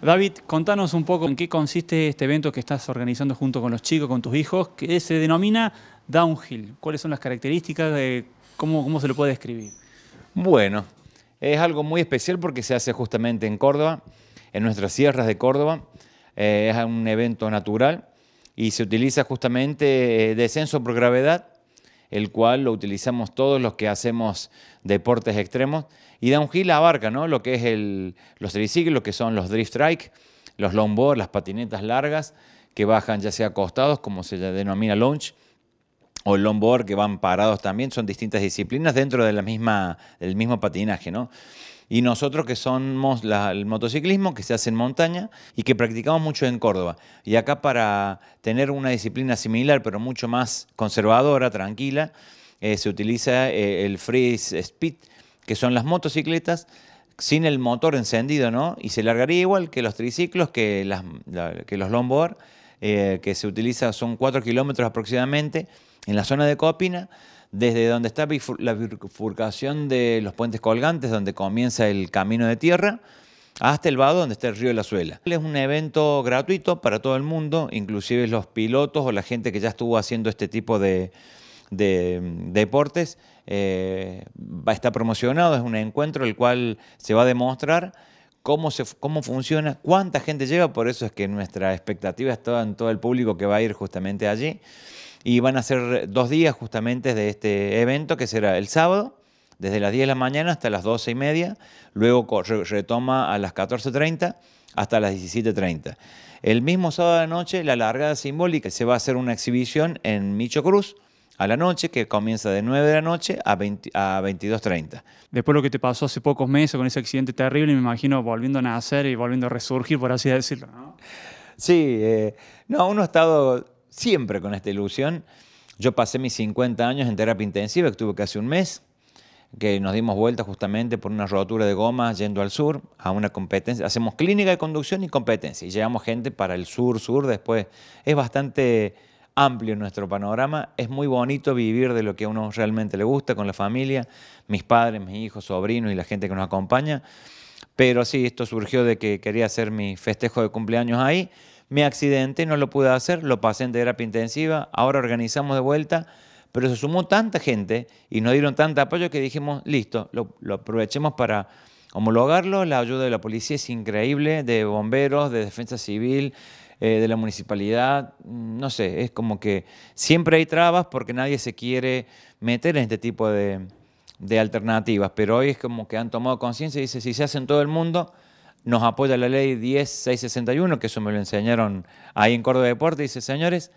David, contanos un poco en qué consiste este evento que estás organizando junto con los chicos, con tus hijos, que se denomina Downhill. ¿Cuáles son las características? cómo, ¿Cómo se lo puede describir? Bueno, es algo muy especial porque se hace justamente en Córdoba, en nuestras sierras de Córdoba. Eh, es un evento natural y se utiliza justamente eh, descenso por gravedad el cual lo utilizamos todos los que hacemos deportes extremos. Y downhill abarca ¿no? lo que es el, los triciclos, que son los drift strike los longboard, las patinetas largas, que bajan ya sea acostados, como se denomina launch, o longboard, que van parados también. Son distintas disciplinas dentro de la misma, del mismo patinaje. ¿no? y nosotros que somos el motociclismo, que se hace en montaña y que practicamos mucho en Córdoba. Y acá para tener una disciplina similar, pero mucho más conservadora, tranquila, eh, se utiliza eh, el freeze speed, que son las motocicletas sin el motor encendido, ¿no? Y se largaría igual que los triciclos, que, las, que los longboard eh, que se utiliza son 4 kilómetros aproximadamente en la zona de Copina, desde donde está la bifurcación de los puentes colgantes, donde comienza el camino de tierra, hasta el vado donde está el río de la Suela. Es un evento gratuito para todo el mundo, inclusive los pilotos o la gente que ya estuvo haciendo este tipo de, mm, deportes, eh, va a estar promocionado, es un encuentro el cual se va a demostrar cómo, cómo funciona, cuánta gente lleva, por eso es que nuestra expectativa está en todo el público que va a ir justamente allí. Y van a ser dos días justamente de este evento, que será el sábado, desde las 10 de la mañana hasta las 12 y media, luego retoma a las 14.30 hasta las 17.30. El mismo sábado de noche, la largada simbólica, se va a hacer una exhibición en Micho Cruz, a la noche, que comienza de 9 de la noche a, a 22.30. Después lo que te pasó hace pocos meses con ese accidente terrible, me imagino volviendo a nacer y volviendo a resurgir, por así decirlo, Sí, eh, no, uno ha estado siempre con esta ilusión. Yo pasé mis 50 años en terapia intensiva, que tuve casi un mes, que nos dimos vuelta justamente por una rotura de goma yendo al sur, a una competencia. Hacemos clínica de conducción y competencia, y llevamos gente para el sur-sur después. Es bastante amplio nuestro panorama. Es muy bonito vivir de lo que a uno realmente le gusta con la familia, mis padres, mis hijos, sobrinos y la gente que nos acompaña. Pero sí, esto surgió de que quería hacer mi festejo de cumpleaños ahí. mi accidente no lo pude hacer, lo pasé en terapia intensiva, ahora organizamos de vuelta, pero se sumó tanta gente y nos dieron tanto apoyo que dijimos, listo, lo, lo aprovechemos para homologarlo. La ayuda de la policía es increíble, de bomberos, de defensa civil, eh, de la municipalidad, mm, no sé, es como que siempre hay trabas porque nadie se quiere meter en este tipo de, alternativas, pero hoy es como que han tomado conciencia y dice, si se hace en todo el mundo, nos apoya la ley 10661, que eso me lo enseñaron ahí en Córdoba Deporte, dice, señores,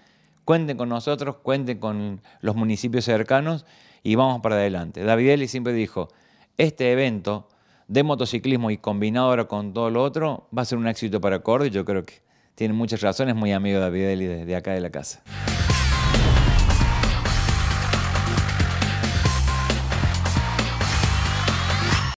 cuenten con nosotros, cuenten con los municipios cercanos y vamos para adelante. David Eli siempre dijo, este evento de motociclismo y combinado ahora con todo lo otro va a ser un éxito para Córdoba y yo creo que tiene muchas razones, muy amigo David Eli desde acá de la casa.